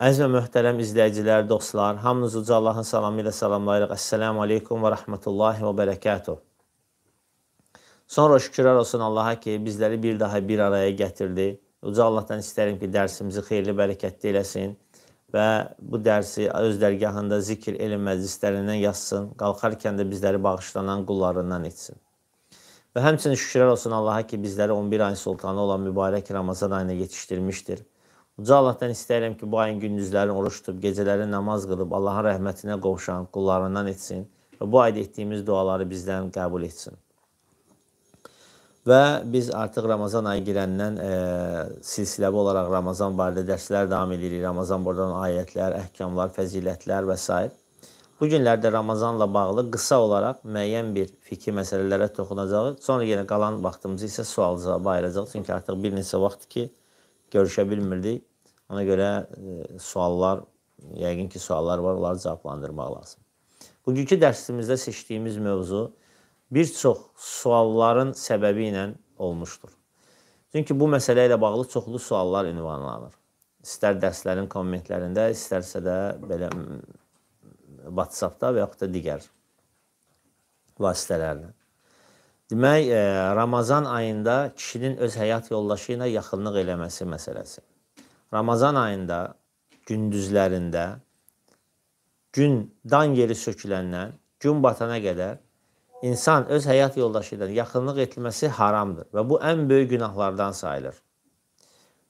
Əziz və möhtərəm izləyicilər, dostlar, hamınızı Uca Allahın salamı ilə salamlayırıq. Əssəlamu aleykum və rəhmətullahi və bərəkətuh. Sonra şükürlər olsun Allaha ki, bizləri bir daha bir araya gətirdi. Uca Allahdan istərim ki, dərsimizi xeyirli, bərəkətli eləsin və bu dərsi öz dərgahında zikr elm məclislərindən yazsın, qalxarkən də bizləri bağışlanan qullarından etsin. Və həmçinin şükürlər olsun Allaha ki, bizləri 11 ayın sultanı olan mübarək Ramazan ayına yetişdirmişdir. Uca Allahdan istəyirəm ki, bu ayın gündüzləri oruç tutub, gecələri namaz qılıb, Allahın rəhmətinə qovuşan qullarından etsin və bu ayda etdiyimiz duaları bizdən qəbul etsin. Və biz artıq Ramazan ayı girəndən e, silsiləvi olaraq Ramazan barədə dərslər davam edirik. Ramazan buradan ayətlər, əhkamlar, fəzilətlər və s. Bu günlərdə Ramazanla bağlı qısa olaraq müəyyən bir fikri məsələlərə toxunacağıq. Sonra yenə qalan vaxtımızı isə sual cavabı ayıracağıq. Çünki artıq bir neçə vaxtdır ki, görüşə bilmirdik Ona görə e, suallar, yəqin ki, suallar var, onları cavablandırmaq lazım. Bugünkü dərsimizdə seçdiyimiz mövzu bir çox sualların səbəbi ilə olmuşdur. Çünki bu məsələ ilə bağlı çoxlu suallar ünvanlanır. İstər dərslərin kommentlərində, istərsə də belə WhatsApp-da və yaxud da digər vasitələrlə. Demək, e, Ramazan ayında kişinin öz həyat yoldaşı ilə yaxınlıq eləməsi məsələsi. Ramazan ayında gündüzlərində gün dan yeri söküləndən gün batana qədər insan öz həyat yoldaşı ilə yaxınlıq etməsi haramdır və bu ən böyük günahlardan sayılır.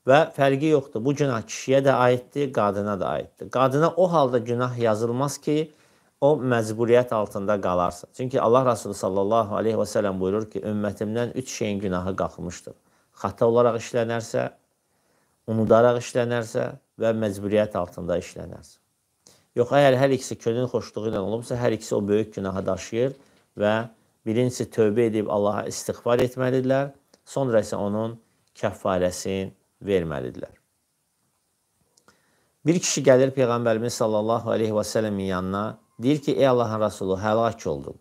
Və fərqi yoxdur. Bu günah kişiyə də aiddir, qadına da aiddir. Qadına o halda günah yazılmaz ki, o məcburiyyət altında qalarsa. Çünki Allah Rasulü sallallahu aleyhi və sələm buyurur ki, ümmətimdən üç şeyin günahı qalxmışdır. Xata olaraq işlənərsə, unudaraq işlənərsə və məcburiyyət altında işlənərsə. Yox, əgər hər ikisi könül xoşluğu ilə olubsa, hər ikisi o böyük günahı daşıyır və birincisi tövbə edib Allaha istighfar etməlidirlər, sonra isə onun kəffarəsini verməlidirlər. Bir kişi gəlir Peyğəmbərimiz sallallahu aleyhi və sələmin yanına, deyir ki, ey Allahın Rasulü, həlak oldum.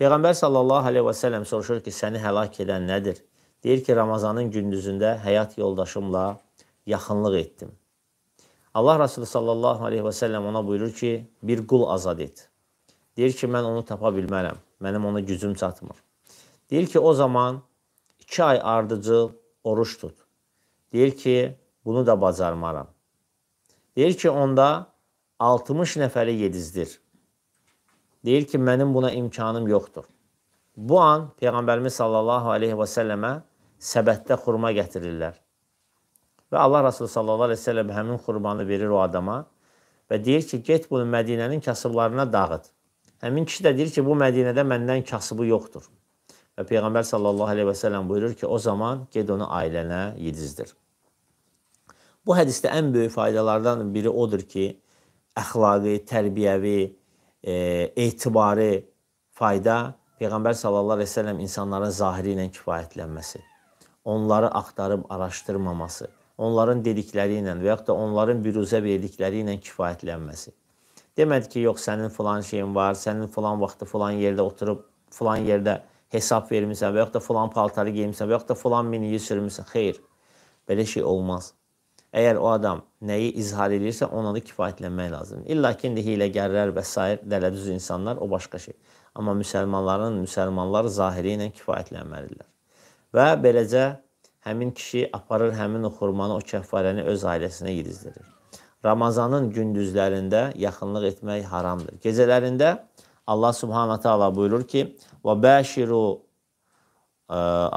Peyğəmbər sallallahu aleyhi və sələm soruşur ki, səni həlak edən nədir? Deyir ki, Ramazanın gündüzündə həyat yoldaşımla yaxınlıq etdim. Allah Rasulü sallallahu aleyhi və səlləm ona buyurur ki, bir qul azad et. Deyir ki, mən onu tapa bilmərəm, mənim ona gücüm çatmır. Deyir ki, o zaman iki ay ardıcıl oruç tut. Deyir ki, bunu da bacarmaram. Deyir ki, onda 60 nəfəri yedizdir. Deyir ki, mənim buna imkanım yoxdur. Bu an Peyğəmbərimiz sallallahu aleyhi və səlləmə səbətdə xurma gətirirlər. Və Allah Rasulü sallallahu əleyhi və səlləm həmin qurbanı verir o adama və deyir ki, get bunu Mədinənin kasıblarına dağıt. Həmin kişi də deyir ki, bu Mədinədə məndən kasıbı yoxdur. Və Peyğəmbər sallallahu əleyhi və səlləm buyurur ki, o zaman get onu ailənə yedizdir. Bu hədisdə ən böyük faydalardan biri odur ki, əxlaqi, tərbiyəvi, e, etibari fayda Peyğəmbər sallallahu əleyhi və səlləm insanların zahiri ilə kifayətlənməsi, onları axtarıb araşdırmaması onların dedikləri ilə və yaxud da onların büruzə verdikləri ilə kifayətlənməsi. Demədi ki, yox sənin filan şeyin var, sənin filan vaxtı filan yerdə oturub filan yerdə hesab vermisən və yaxud da filan paltarı geyimisən və yaxud da filan miniyi sürmüsən. Xeyr. Belə şey olmaz. Əgər o adam nəyi izhar edirsə, ona da kifayətlənmək lazımdır. İlla ki, indi hiləgərlər və s. dələdüz insanlar o başqa şey. Amma müsəlmanların, müsəlmanlar zahiri ilə kifayətlənməlidirlər. Və beləcə həmin kişi aparır həmin o xurmanı, o kəffarəni öz ailəsinə yedizdirir. Ramazanın gündüzlərində yaxınlıq etmək haramdır. Gecələrində Allah Subhanahu taala buyurur ki: "Və bəşiru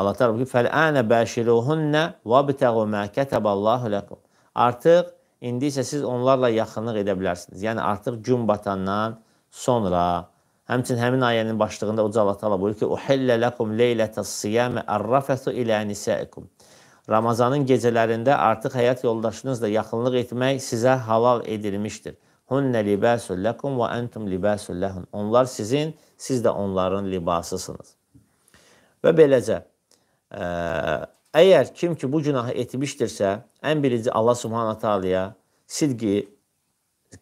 Allah təala ki: "Fəl-ənə bəşiruhunna vəbtəğu mə kataballahu lakum." Artıq indi isə siz onlarla yaxınlıq edə bilərsiniz. Yəni artıq gün batandan sonra Həmçinin həmin ayənin başlığında Uca Allah Taala buyurur ki: "Uhillə lakum leylatas siyam arrafatu ila nisaikum." Ramazanın gecələrində artıq həyat yoldaşınızla yaxınlıq etmək sizə halal edilmişdir. Hunnə libasul lakum və entum libasul lahun. Onlar sizin, siz də onların libasısınız. Və beləcə ə, e, əgər kim ki bu günahı etmişdirsə, ən birinci Allah Subhanahu taalaya sidqi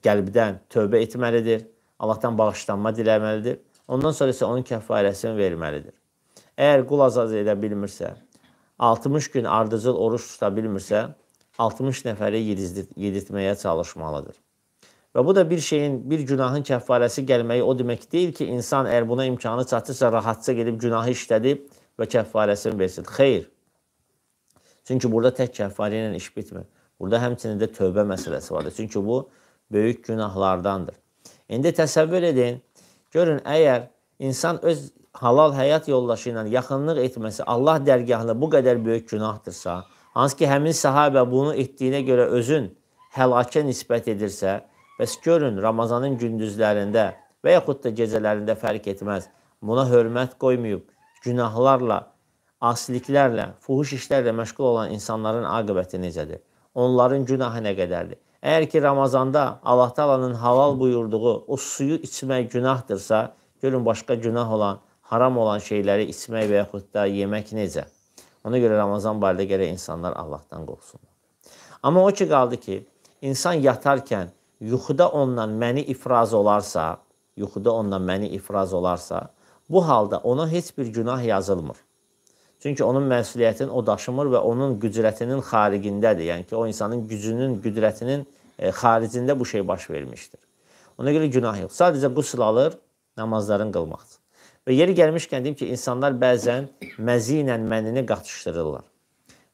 qəlbdən tövbə etməlidir. Allahdan bağışlanma diləməlidir. Ondan sonra isə onun kəffarəsini verməlidir. Əgər qul azad edə bilmirsə, 60 gün ardıcıl oruç tuta bilmirsə, 60 nəfəri yedirtməyə çalışmalıdır. Və bu da bir şeyin, bir günahın kəffarəsi gəlməyi o demək deyil ki, insan əgər buna imkanı çatırsa, rahatca gedib günahı işlədib və kəffarəsini versin. Xeyr. Çünki burada tək kəffarə ilə iş bitmir. Burada həmçinin də tövbə məsələsi vardır. Çünki bu böyük günahlardandır. İndi təsəvvür edin, görün əgər insan öz halal həyat yoldaşı ilə yaxınlıq etməsi Allah dərgahında bu qədər böyük günahdırsa, hansı ki həmin sahabə bunu etdiyinə görə özün həlakə nisbət edirsə, bəs görün Ramazanın gündüzlərində və yaxud da gecələrində fərq etməz. Buna hörmət qoymayıb günahlarla, asiliklərlə, fuhuş işlərlə məşğul olan insanların aqibəti necədir? Onların günahı nə qədərdir? Əgər ki Ramazanda Allah Taala'nın halal buyurduğu o suyu içmək günahdırsa, görün başqa günah olan haram olan şeyləri içmək və yaxud da yemək necə? Ona görə Ramazan barədə gərək insanlar Allahdan qorxsunlar. Amma o ki qaldı ki, insan yatarkən yuxuda ondan məni ifraz olarsa, yuxuda ondan məni ifraz olarsa, bu halda ona heç bir günah yazılmır. Çünki onun məsuliyyətini o daşımır və onun qüdrətinin xaricindədir. Yəni ki, o insanın gücünün, qüdrətinin e, xaricində bu şey baş vermişdir. Ona görə günah yox. Sadəcə qusl alır namazların qılmaqdır. Və yeri gəlmişkən deyim ki, insanlar bəzən məzi ilə mənini qatışdırırlar.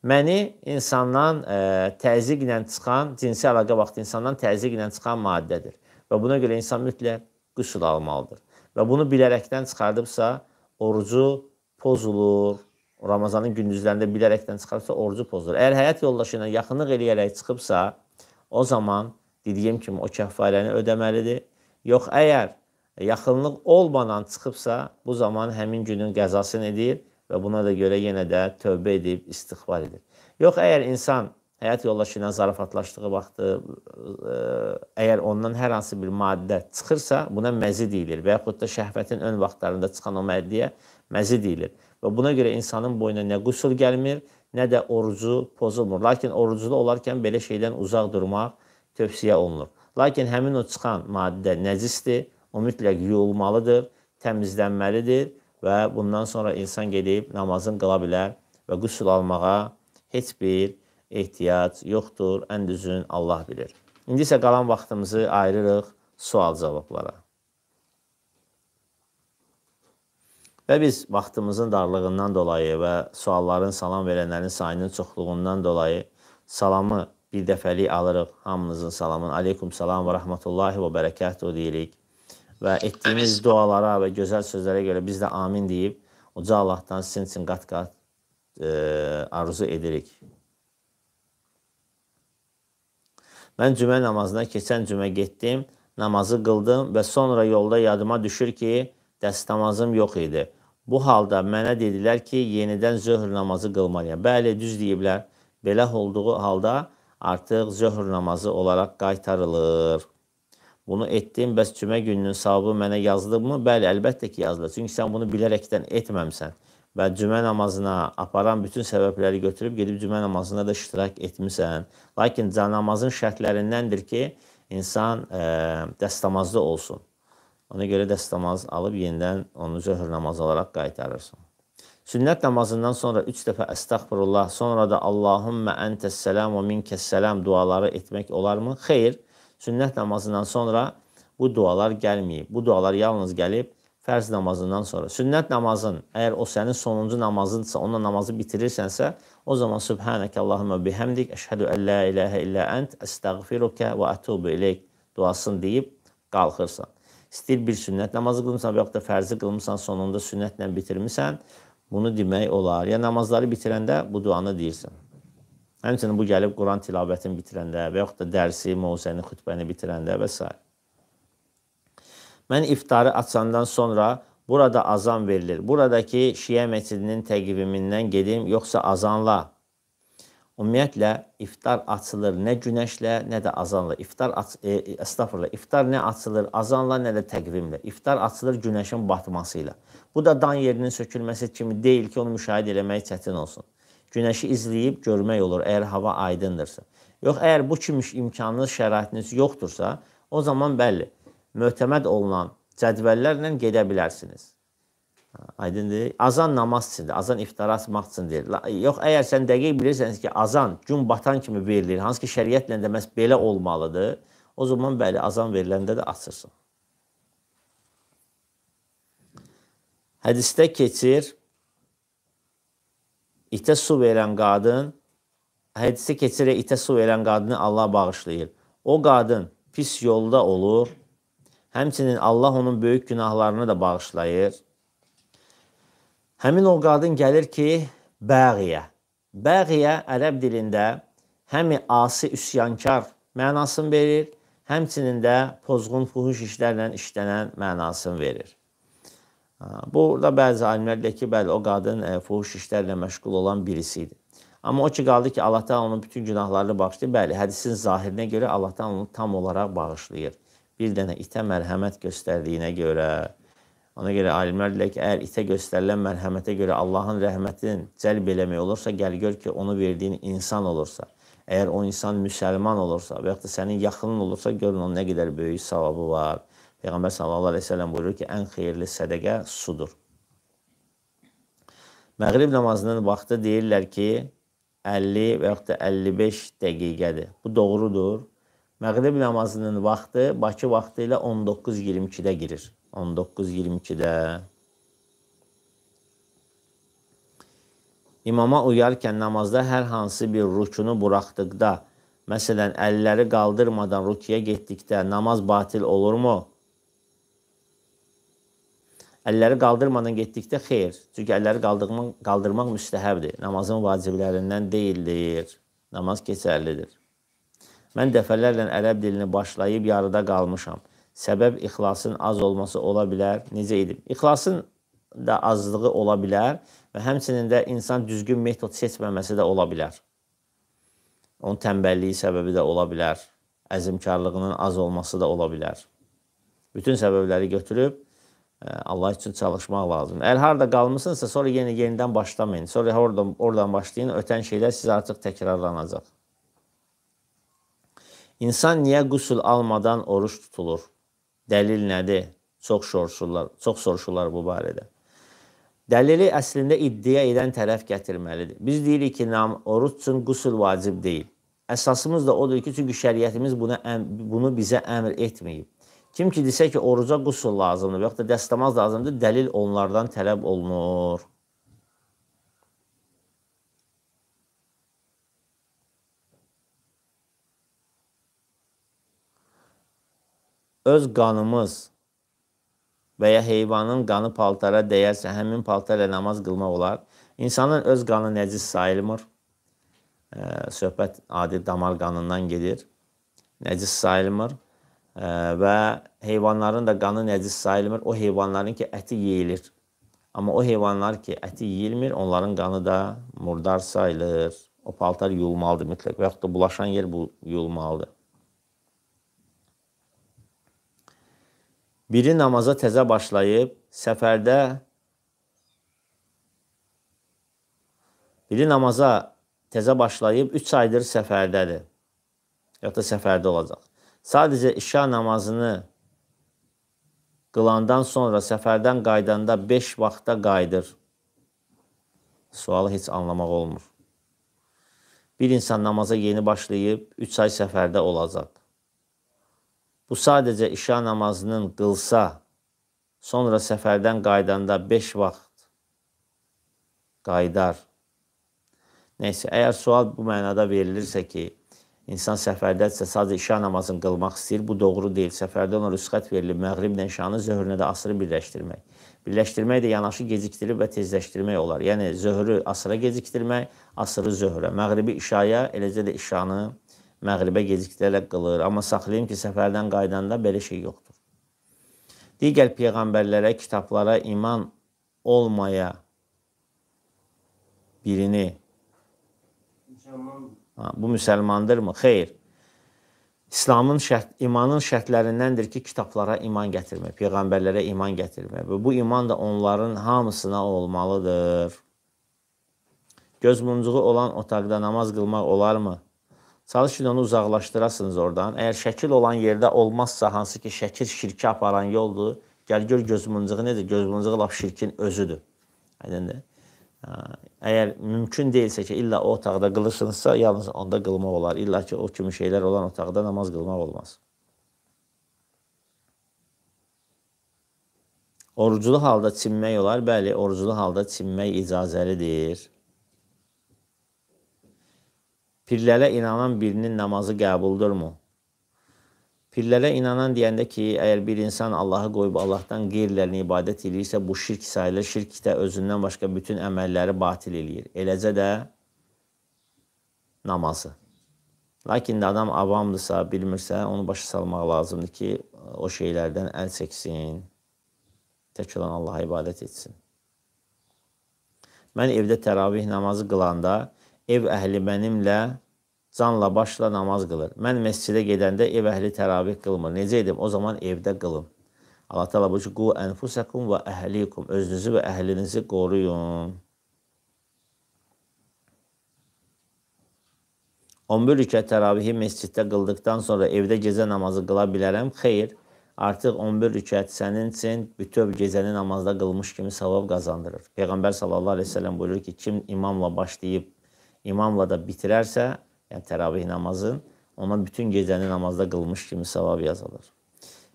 Məni insandan ə, e, təzyiqlə çıxan, cinsi əlaqə vaxtı insandan təzyiqlə çıxan maddədir və buna görə insan mütləq qüsl almalıdır. Və bunu bilərəkdən çıxardıbsa, orucu pozulur. Ramazanın gündüzlərində bilərəkdən çıxarsa, orucu pozulur. Əgər həyat yoldaşı ilə yaxınlıq eləyərək çıxıbsa, o zaman dediyim kimi o kəffarəni ödəməlidir. Yox, əgər yaxınlıq olmadan çıxıbsa, bu zaman həmin günün qəzasını edir və buna da görə yenə də tövbə edib istighfar edir. Yox, əgər insan həyat yoldaşı ilə zarafatlaşdığı vaxtı e, əgər ondan hər hansı bir maddə çıxırsa, buna məzi deyilir və yaxud da şəhvətin ön vaxtlarında çıxan o maddəyə məzi deyilir. Və buna görə insanın boyuna nə qüsul gəlmir, nə də orucu pozulmur. Lakin oruclu olarkən belə şeydən uzaq durmaq tövsiyə olunur. Lakin həmin o çıxan maddə nəcisdir o mütləq yuyulmalıdır, təmizlənməlidir və bundan sonra insan gedib namazını qıla bilər və qüsul almağa heç bir ehtiyac yoxdur. Ən düzün Allah bilir. İndi isə qalan vaxtımızı ayırırıq sual-cavablara. Və biz vaxtımızın darlığından dolayı və sualların salam verənlərin sayının çoxluğundan dolayı salamı bir dəfəlik alırıq. Hamınızın salamını aleykum salam və rəhmətullahi və bərəkətuhu deyirik və etdiyiniz dualara və gözəl sözlərə görə biz də amin deyib uca Allahdan sizin üçün qat-qat e, arzu edirik. Mən cümə namazına keçən cümə getdim, namazı qıldım və sonra yolda yadıma düşür ki, dəst namazım yox idi. Bu halda mənə dedilər ki, yenidən zöhr namazı qılmalıyam. Bəli, düz deyiblər. Belə olduğu halda artıq zöhr namazı olaraq qaytarılır. Bunu etdim, bəs cümə gününün savabı mənə yazılıb mı? Bəli, əlbəttə ki, yazılır. Çünki sən bunu bilərəkdən etməmsən və cümə namazına aparan bütün səbəbləri götürüb gedib cümə namazına da iştirak etmisən. Lakin namazın şərtlərindəndir ki, insan ə, e, dəstəmazda olsun. Ona görə dəstəmaz alıb yenidən onu zöhr namazı olaraq qaytarırsan. Sünnət namazından sonra 3 dəfə əstəğfirullah, sonra da Allahummə entəs-səlam və minkəs-səlam duaları etmək olarmı? Xeyr sünnət namazından sonra bu dualar gəlməyib. Bu dualar yalnız gəlib fərz namazından sonra. Sünnət namazın, əgər o sənin sonuncu namazınsa, onunla namazı bitirirsənsə, o zaman Subhanəkə Allahümə bihəmdik, əşhədü əllə iləhə illə ənt, əstəğfirukə və ətubu iləyk duasını deyib qalxırsan. İstəyir bir sünnət namazı qılmısan və yaxud da fərzi qılmısan, sonunda sünnətlə bitirmisən, bunu demək olar. Ya namazları bitirəndə bu duanı deyirsən. Həmçinin bu gəlib Quran tilavətini bitirəndə və yaxud da dərsi, mövzəni, xütbəni bitirəndə və s. Mən iftarı açandan sonra burada azan verilir. Buradakı Şiyə məscidinin təqvimindən gedim, yoxsa azanla? Ümumiyyətlə iftar açılır nə günəşlə, nə də azanla. İftar aç e, əstəğfurullah. E, iftar nə açılır azanla, nə də təqvimlə. İftar açılır günəşin batması ilə. Bu da dan yerinin sökülməsi kimi deyil ki, onu müşahidə eləmək çətin olsun. Günəşi izləyib görmək olur əgər hava aydındırsa. Yox, əgər bu kimi imkanınız, şəraitiniz yoxdursa, o zaman bəli, mötəmad olunan cədvəllərlə gedə bilərsiniz. Aydındır? Azan namaz üçündür, azan iftara açmaq üçündür. Yox, əgər sən dəqiq bilirsən ki, azan gün batan kimi verilir, hansı ki, şəriətlə də məhz belə olmalıdır, o zaman bəli, azan veriləndə də açırsan. Hədisdə keçir, itə su verən qadın hədisə keçirək itə su verən qadını Allah bağışlayır. O qadın pis yolda olur. Həmçinin Allah onun böyük günahlarını da bağışlayır. Həmin o qadın gəlir ki, bəğiyə. Bəğiyə ərəb dilində həmi asi üsyankar mənasını verir, həmçinin də pozğun fuhuş işlərlə işlənən mənasını verir. Burada bəzi alimlər deyir ki, bəli, o qadın e, fuhuş işlərlə məşğul olan birisi idi. Amma o ki qaldı ki, Allah Teala onun bütün günahlarını bağışlayır. Bəli, hədisin zahirinə görə Allah Teala onu tam olaraq bağışlayır. Bir dənə itə mərhəmət göstərdiyinə görə. Ona görə alimlər deyir ki, əgər itə göstərilən mərhəmətə görə Allahın rəhmətinin cəlb eləmək olursa, gəl gör ki, onu verdiyin insan olursa. Əgər o insan müsəlman olursa və yaxud da sənin yaxının olursa, görün onun nə qədər böyük savabı var. Peyğəmbər sallallahu əleyhi və səlləm buyurur ki, ən xeyirli sədaqə sudur. Məğrib namazının vaxtı deyirlər ki, 50 və yaxud da 55 dəqiqədir. Bu doğrudur. Məğrib namazının vaxtı Bakı vaxtı ilə 19:22-də girir. 19:22-də. İmama uyarkən namazda hər hansı bir rükunu buraxdıqda, məsələn, əlləri qaldırmadan rükiyə getdikdə namaz batil olurmu? Əlləri qaldırmadan getdikdə xeyr. Çünki əlləri qaldırmaq, qaldırmaq müstəhəbdir. Namazın vaciblərindən deyildir. Namaz keçərlidir. Mən dəfələrlə ərəb dilini başlayıb yarıda qalmışam. Səbəb ixlasın az olması ola bilər. Necə edib? İxlasın da azlığı ola bilər və həmçinin də insan düzgün metod seçməməsi də ola bilər. Onun tənbəlliyi səbəbi də ola bilər. Əzmkarlığının az olması da ola bilər. Bütün səbəbləri götürüb Allah üçün çalışmaq lazımdır. Əl harda qalmısınızsa, sonra yenə yenidən başlamayın. Sonra oradan, oradan başlayın, ötən şeylər sizə artıq təkrarlanacaq. İnsan niyə qüsul almadan oruç tutulur? Dəlil nədir? Çox soruşurlar, çox soruşurlar bu barədə. Dəlili əslində iddia edən tərəf gətirməlidir. Biz deyirik ki, nam oruç üçün qüsul vacib deyil. Əsasımız da odur ki, çünki şəriətimiz buna bunu bizə əmr etməyib. Kim ki desə ki, oruca qusul lazımdır və yaxud da dəstəmaz lazımdır, dəlil onlardan tələb olunur. Öz qanımız və ya heyvanın qanı paltara dəyərsə, həmin paltara namaz qılmaq olar. İnsanın öz qanı nəcis sayılmır. Söhbət adi damar qanından gedir. Nəcis sayılmır və heyvanların da qanı nəcis sayılmır. O heyvanların ki, əti yeyilir. Amma o heyvanlar ki, əti yeyilmir, onların qanı da murdar sayılır. O paltar yuyulmalıdır mütləq və yaxud da bulaşan yer bu yuyulmalıdır. Biri namaza təzə başlayıb, səfərdə Biri namaza təzə başlayıb 3 aydır səfərdədir. Ya da səfərdə olacaq. Sadəcə işa namazını qılandan sonra səfərdən qaydanda 5 vaxta qayıdır. Sualı heç anlamaq olmur. Bir insan namaza yeni başlayıb 3 ay səfərdə olacaq. Bu sadəcə işa namazının qılsa, sonra səfərdən qaydanda 5 vaxt qaydar. Nəysə, əgər sual bu mənada verilirsə ki, İnsan səfərdədirsə sadəcə işa namazını qılmaq istəyir. Bu doğru deyil. Səfərdə ona rüsxət verilib məğriblə işanı zöhrünə də asrı birləşdirmək. Birləşdirmək də yanaşı gecikdirib və tezləşdirmək olar. Yəni zöhrü asra gecikdirmək, asrı zöhrə, məğribi işaya, eləcə də işanı məğribə gecikdirərək qılır. Amma saxlayım ki, səfərdən qayıdanda belə şey yoxdur. Digər peyğəmbərlərə, kitablara iman olmaya birini Ha, bu müsəlmandırmı? Xeyr. İslamın şərt, imanın şərtlərindəndir ki, kitablara iman gətirmək, peyğəmbərlərə iman gətirmək və bu iman da onların hamısına olmalıdır. Göz muncuğu olan otaqda namaz qılmaq olarmı? Çalışın onu uzaqlaşdırasınız oradan. Əgər şəkil olan yerdə olmazsa, hansı ki, şəkil şirkə aparan yoldur, gəl gör göz muncuğu nedir? Göz muncuğu lap şirkin özüdür. Aydındır? Əgər mümkün deyilsə ki, illa o otaqda qılırsınızsa, yalnız onda qılmaq olar. İlla ki, o kimi şeylər olan otaqda namaz qılmaq olmaz. Oruclu halda çinmək olar. Bəli, oruclu halda çinmək icazəlidir. Pirlərə inanan birinin namazı qəbuldurmu? Fillərə inanan deyəndə ki, əgər bir insan Allahı qoyub Allahdan qeyrilərini ibadət eləyirsə, bu şirk sayılır. Şirk də özündən başqa bütün əməlləri batil eləyir. Eləcə də namazı. Lakin də adam avamdırsa, bilmirsə, onu başa salmaq lazımdır ki, o şeylərdən əl çəksin. Tək olan Allaha ibadət etsin. Mən evdə təravih namazı qılanda ev əhli mənimlə canla başla namaz qılır. Mən məscidə gedəndə ev əhli təravih qılmır. Necə edim? O zaman evdə qılın. Allah təala buyurur: "Qu enfusakum və əhlikum." Özünüzü və əhlinizi qoruyun. 11 rükət təravihi məsciddə qıldıqdan sonra evdə gecə namazı qıla bilərəm? Xeyr. Artıq 11 rükət sənin üçün bütöv gecəni namazda qılmış kimi savab qazandırır. Peyğəmbər sallallahu əleyhi və səlləm buyurur ki, kim imamla başlayıb imamla da bitirərsə, yəni təravih namazın ona bütün gecəni namazda qılmış kimi savab yazılır.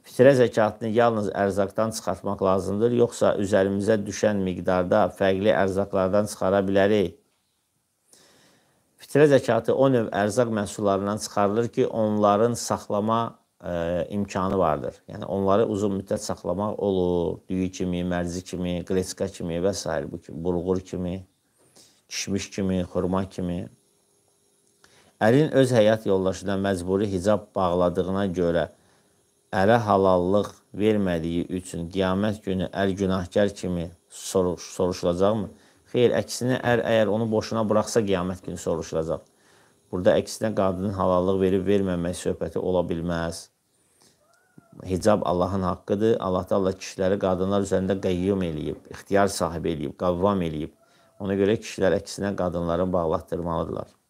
Fitrə zəkatını yalnız ərzaqdan çıxartmaq lazımdır, yoxsa üzərimizə düşən miqdarda fərqli ərzaqlardan çıxara bilərik. Fitrə zəkatı o növ ərzaq məhsullarından çıxarılır ki, onların saxlama ə, e, imkanı vardır. Yəni onları uzun müddət saxlamaq olur. Düyü kimi, mərzi kimi, qreçka kimi və s. bu kimi, bulğur kimi, kişmiş kimi, xurma kimi. Ərin öz həyat yoldaşına məcburi hicab bağladığına görə ərə halallıq vermədiyi üçün qiyamət günü ər günahkar kimi soruş, soruşulacaqmı? Xeyr, əksinə ər əgər onu boşuna buraxsa qiyamət günü soruşulacaq. Burada əksinə qadının halallıq verib verməmək söhbəti ola bilməz. Hicab Allahın haqqıdır. Allah da Allah kişiləri qadınlar üzərində qəyyum eləyib, ixtiyar sahibi eləyib, qavvam eləyib. Ona görə kişilər əksinə qadınları bağlatdırmalıdırlar.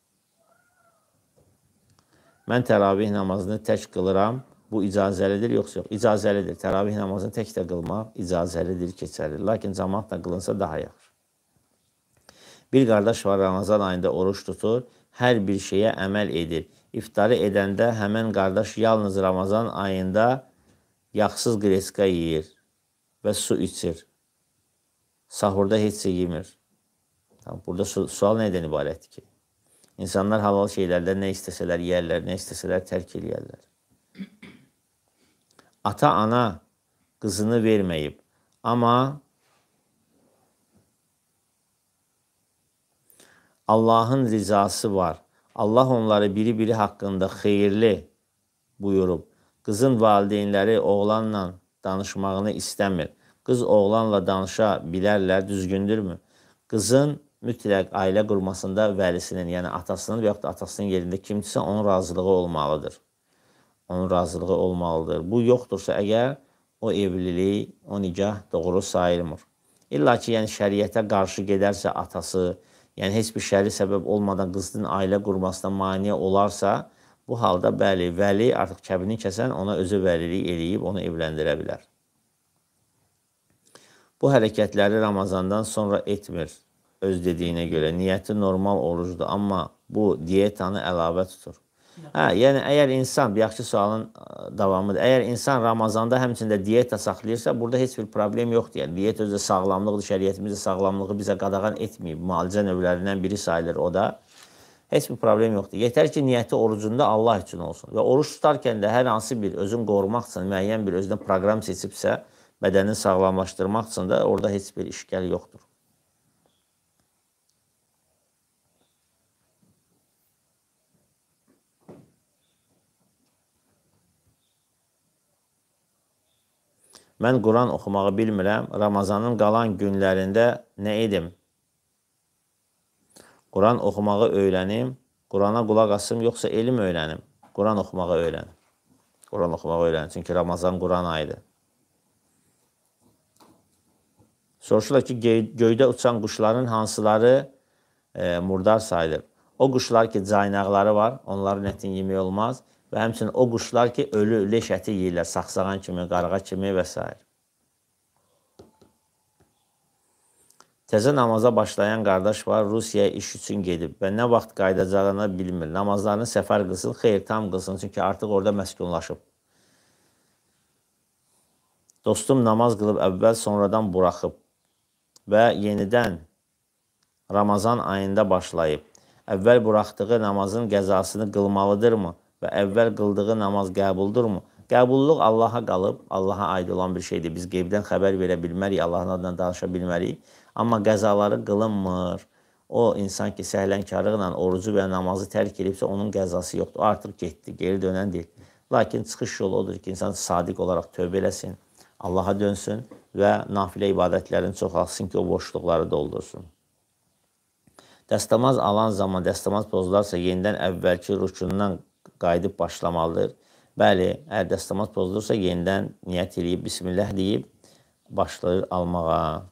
Mən təravih namazını tək qılıram. Bu icazəlidir, yoxsa yox? İcazəlidir. Təravih namazını tək də qılmaq icazəlidir, keçərlidir. Lakin cəmaatla qılınsa daha yaxşı. Bir qardaş var, Ramazan ayında oruç tutur, hər bir şeyə əməl edir. İftarı edəndə həmən qardaş yalnız Ramazan ayında yaxsız qreska yeyir və su içir. Sahurda heç şey yemir. Burada su sual nədən ibarətdir ki? İnsanlar halal şeylərdən nə istəsələr yeyərlər, nə istəsələr tərk eləyərlər. Ata-ana qızını verməyib, amma Allahın rizası var. Allah onları biri-biri haqqında xeyirli buyurub. Qızın valideynləri oğlanla danışmağını istəmir. Qız oğlanla danışa bilərlər, düzgündürmü? Qızın mütləq ailə qurmasında vəlisinin, yəni atasının və yaxud da atasının yerində kimdirsə onun razılığı olmalıdır. Onun razılığı olmalıdır. Bu yoxdursa əgər o evlilik, o nikah doğru sayılmır. İlla ki, yəni şəriətə qarşı gedərsə atası, yəni heç bir şəri səbəb olmadan qızının ailə qurmasına mane olarsa, bu halda bəli, vəli artıq kəbini kəsən ona özü vəlilik eləyib onu evləndirə bilər. Bu hərəkətləri Ramazandan sonra etmir öz dediyinə görə. Niyyəti normal orucdur, amma bu dietanı əlavə tutur. Hə, yəni əgər insan, bu yaxşı sualın e, davamıdır. Əgər insan Ramazanda həmçində dieta saxlayırsa, burada heç bir problem yoxdur. Yəni diet özü sağlamlıqdır. Şəriətimizdə sağlamlığı bizə qadağan etməyib. Müalicə növlərindən biri sayılır o da. Heç bir problem yoxdur. Yetər ki, niyyəti orucunda Allah üçün olsun. Və oruç tutarkən də hər hansı bir özün qorumaq üçün müəyyən bir özünə proqram seçibsə, bədənini sağlamlaşdırmaq üçün də orada heç bir işgəl yoxdur. Mən Quran oxumağı bilmirəm. Ramazanın qalan günlərində nə edim? Quran oxumağı öyrənim. Qurana qulaq asım, yoxsa elm öyrənim? Quran oxumağı öyrənim. Quran oxumağı öyrənim. Çünki Ramazan Quran ayıdır. Soruşurlar ki, göydə uçan quşların hansıları e, murdar sayılır? O quşlar ki, caynaqları var, onların ətini yemək olmaz və həmçinin o quşlar ki, ölü leş əti yeyirlər, saxsağan kimi, qarğa kimi və s. Təzə namaza başlayan qardaş var, Rusiyaya iş üçün gedib və nə vaxt qaydacağını bilmir. Namazlarını səfər qılsın, xeyr tam qılsın, çünki artıq orada məskunlaşıb. Dostum namaz qılıb əvvəl sonradan buraxıb və yenidən Ramazan ayında başlayıb. Əvvəl buraxdığı namazın qəzasını qılmalıdırmı? və əvvəl qıldığı namaz qəbuldurmu? Qəbulluq Allaha qalıb, Allaha aid olan bir şeydir. Biz qeybdən xəbər verə bilmərik, Allahın adından danışa bilmərik. Amma qəzaları qılınmır. O insan ki, səhlənkarlıqla orucu və namazı tərk edibsə, onun qəzası yoxdur. Artıq getdi, geri dönən deyil. Lakin çıxış yolu odur ki, insan sadiq olaraq tövbə eləsin, Allaha dönsün və nafilə ibadətlərini çoxalsın ki, o boşluqları doldursun. Dəstəmaz alan zaman dəstəmaz pozularsa, yenidən əvvəlki rukundan qayıdıb başlamalıdır. Bəli, əgər dəstəmaz pozulursa, yenidən niyyət eləyib, bismillah deyib, başlayır almağa.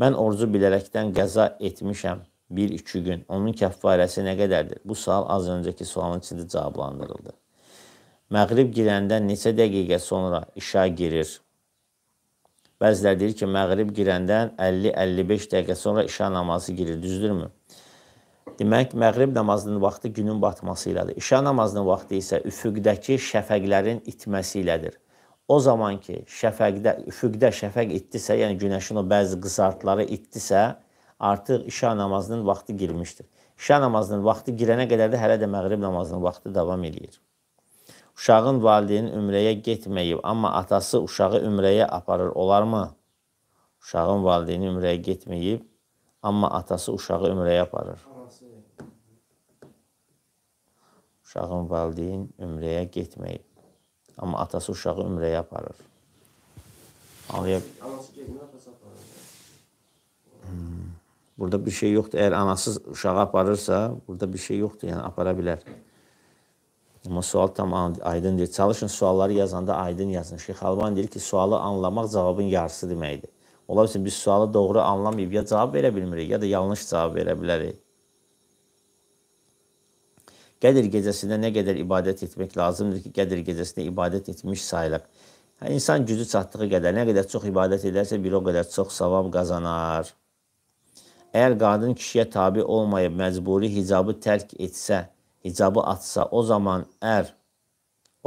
Mən orcu bilərəkdən qəza etmişəm 1-2 gün. Onun kəffarəsi nə qədərdir? Bu sual az öncəki sualın içində cavablandırıldı. Məğrib girəndən neçə dəqiqə sonra işa girir? Bəzilər deyir ki, məğrib girəndən 50-55 dəqiqə sonra işa namazı girir, düzdürmü? Demək, məğrib namazının vaxtı günün batması ilədir. İşa namazının vaxtı isə üfüqdəki şəfəqlərin itməsi ilədir. O zaman ki, şəfəqdə, üfüqdə şəfəq itdisə, yəni günəşin o bəzi qızartları itdisə, artıq işa namazının vaxtı girmişdir. İşa namazının vaxtı girənə qədər də hələ də məğrib namazının vaxtı davam eləyir. Uşağın valideynin ümrəyə getməyib, amma atası uşağı ümrəyə aparır, olarmı? Uşağın valideyni ümrəyə getməyib, amma atası uşağı ümrəyə aparır. Uşağın valideyn ümrəyə getməyib. Amma atası uşağı ümrəyə aparır. Anlaya... Hmm. Burada bir şey yoxdur. Əgər anası uşağı aparırsa, burada bir şey yoxdur. Yəni, apara bilər. Amma sual tam aydındır. Çalışın sualları yazanda aydın yazın. Şeyx Alban deyir ki, sualı anlamaq cavabın yarısı deməkdir. Ola bilsin biz sualı doğru anlamayıb ya cavab verə bilmirik, ya da yanlış cavab verə bilərik. Qədir gecəsində nə qədər ibadət etmək lazımdır ki, Qədir gecəsində ibadət etmiş sayılaq. Yəni, insan gücü çatdığı qədər, nə qədər çox ibadət edərsə, bir o qədər çox savab qazanar. Əgər qadın kişiyə tabi olmayıb məcburi hicabı tərk etsə, hicabı atsa, o zaman ər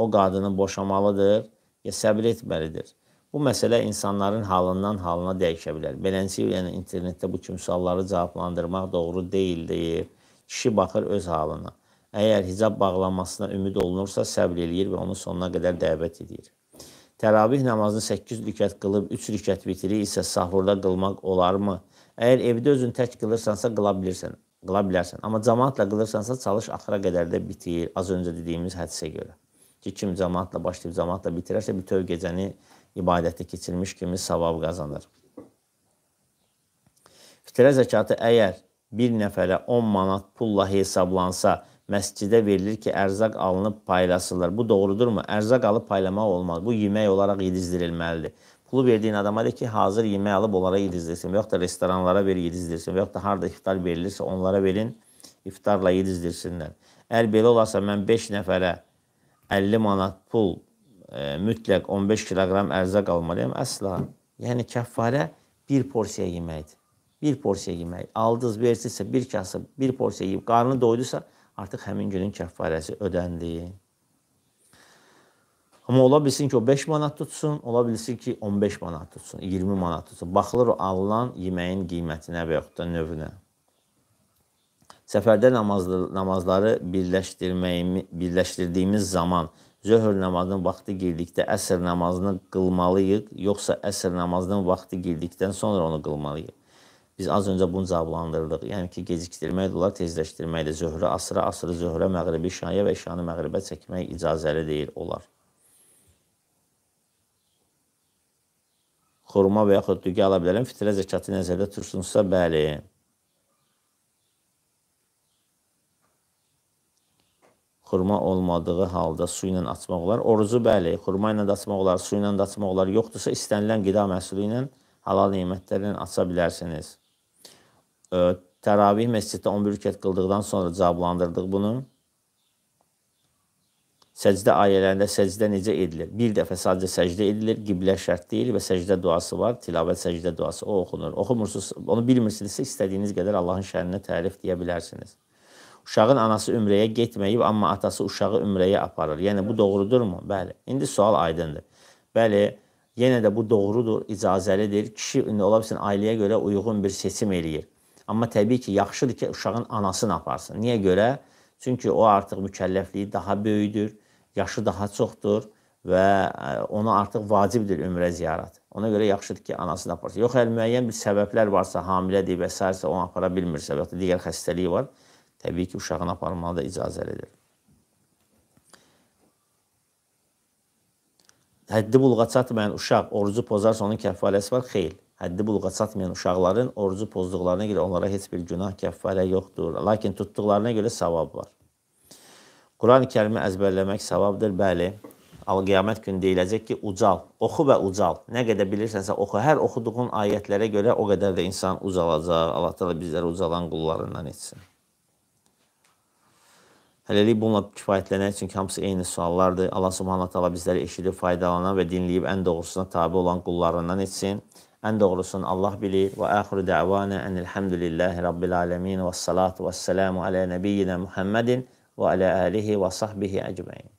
o qadını boşamalıdır ya səbir etməlidir. Bu məsələ insanların halından halına dəyişə bilər. Beləncə, yəni internetdə bu kimi sualları cavablandırmaq doğru deyildir. Kişi baxır öz halına. Əgər hicab bağlanmasına ümid olunursa, səbr eləyir və onu sonuna qədər dəvət edir. Təravih namazını 8 rükət qılıb 3 rükət bitirir isə sahurda qılmaq olarmı? Əgər evdə özün tək qılırsansa qıla bilirsən, qıla bilərsən. Amma cemaatla qılırsansa çalış axıra qədər də bitir. Az öncə dediyimiz hədisə görə. Ki kim cemaatla başlayıb cemaatla bitirərsə bütöv gecəni ibadətdə keçirmiş kimi savab qazanır. Fitrə zəkatı əgər bir nəfərə 10 manat pulla hesablansa, məscidə verilir ki, ərzaq alınıb paylaşılır. Bu doğrudurmu? Ərzaq alıb paylamaq olmaz. Bu yemək olaraq yedizdirilməlidir. Pulu verdiyin adama de ki, hazır yemək alıb onlara yedizdirsin və yaxud da restoranlara ver yedizdirsin və yaxud da harda iftar verilirsə onlara verin, iftarla yedizdirsinlər. Əgər belə olarsa mən 5 nəfərə 50 manat pul e, mütləq 15 kiloqram ərzaq almalıyam əsla. Yəni kəffarə bir porsiya yeməkdir. Bir porsiya yemək. Aldınız, versinizsə bir kasa, bir porsiya yeyib, qarnı doydursa artıq həmin günün kəffarəsi ödəndi. Amma ola bilsin ki, o 5 manat tutsun, ola bilsin ki, 15 manat tutsun, 20 manat tutsun. Baxılır o alınan yeməyin qiymətinə və yaxud da növünə. Səfərdə namazlı, namazları birləşdirdiyimiz zaman zöhr namazının vaxtı girdikdə əsr namazını qılmalıyıq, yoxsa əsr namazının vaxtı girdikdən sonra onu qılmalıyıq. Biz az öncə bunu cavablandırdıq. Yəni ki, gecikdirmək də olar, tezləşdirmək də. Zöhrə asrı, asrı zöhrə, məğribi şaya və şanı məğribə çəkmək icazəli deyil olar. Xurma və yaxud dügə ala bilərəm. Fitrə zəkatı nəzərdə tutsunsa, bəli. Xurma olmadığı halda su ilə açmaq olar. Orucu bəli, xurma ilə də açmaq olar, su ilə də açmaq olar. Yoxdursa istənilən qida məhsulu ilə açmaq olar halal nemətlərlə aça bilərsiniz təravih məsciddə 11 rükət qıldıqdan sonra cavablandırdıq bunu. Səcdə ayələrində səcdə necə edilir? Bir dəfə sadəcə səcdə edilir, qiblə şərt deyil və səcdə duası var, tilavət səcdə duası, o oxunur. Oxumursunuz, onu bilmirsinizsə istədiyiniz qədər Allahın şəhərinə tərif deyə bilərsiniz. Uşağın anası ümrəyə getməyib, amma atası uşağı ümrəyə aparır. Yəni, bu doğrudurmu? Bəli. İndi sual aydındır. Bəli, yenə də bu doğrudur, icazəlidir. Kişi, indi ola bilsin, ailəyə görə uyğun bir seçim eləyir Amma təbii ki, yaxşıdır ki, uşağın anasını aparsın. Niyə görə? Çünki o artıq mükəlləfliyi daha böyüdür, yaşı daha çoxdur və e, ona artıq vacibdir ömrə ziyarət. Ona görə yaxşıdır ki, anasını aparsın. Yox, əgər müəyyən bir səbəblər varsa, hamilədir və s. onu apara bilmirsə və ya digər xəstəliyi var, təbii ki, uşağın aparmağı da icazə edir. Həddi bulğa çatmayan uşaq orucu pozarsa onun kəffaləsi var? Xeyr həddi buluğa çatmayan uşaqların orucu pozduqlarına görə onlara heç bir günah kəffarə yoxdur. Lakin tutduqlarına görə savab var. Quran-ı Kərimi əzbərləmək savabdır, bəli. Al-qiyamət günü deyiləcək ki, ucal, oxu və ucal. Nə qədər bilirsənsə oxu, hər oxuduğun ayətlərə görə o qədər də insan ucalacaq. Allah təala bizləri ucalan qullarından etsin. Hələlik bununla kifayətlənək, çünki hamısı eyni suallardır. Allah Subhanahu taala bizləri eşidib, faydalanan və dinləyib ən doğrusuna tabe olan qullarından etsin. En doğrusunu Allah bilir. Ve ahiru da'vana enilhamdülillahi rabbil alemin ve salatu ve selamu ala nebiyyina Muhammedin ve ala alihi ve sahbihi ecmain.